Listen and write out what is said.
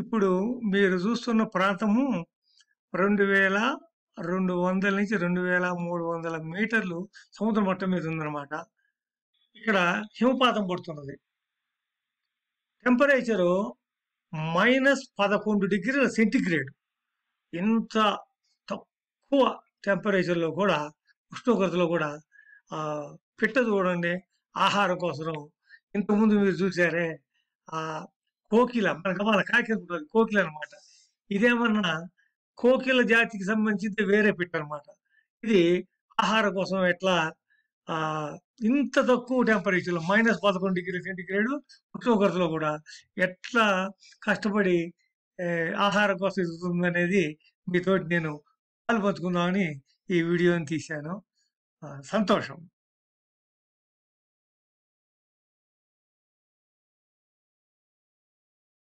ఇప్పుడు మీరు చూస్తున్న ప్రాంతము రెండు వేల రెండు వందల నుంచి రెండు వేల మూడు వందల మీటర్లు సముద్ర మట్టం మీద ఉందన్నమాట ఇక్కడ హిమపాతం పడుతున్నది టెంపరేచరు మైనస్ పదకొండు డిగ్రీల సెంటిగ్రేడ్ ఇంత తక్కువ టెంపరేచర్లో కూడా ఉష్ణోగ్రతలో కూడా పిట్ట చూడండి ఆహారం కోసం ఇంతకుముందు మీరు చూసారే కోకిల మన గమాల కాకింటుంది కోకిల అనమాట ఇదేమన్నా కోకిల జాతికి సంబంధించింది వేరే పిట్ట అనమాట ఇది ఆహారం కోసం ఎట్లా ఆ ఇంత తక్కువ టెంపరేచర్లో మైనస్ పదకొండు డిగ్రీ సెంటిగ్రేడ్ ఉష్ణోగ్రతలో కూడా ఎట్లా కష్టపడి ఆహారం కోసం ఇస్తుంది అనేది మీతో నేను పాలు పంచుకుందామని ఈ వీడియోని తీశాను సంతోషం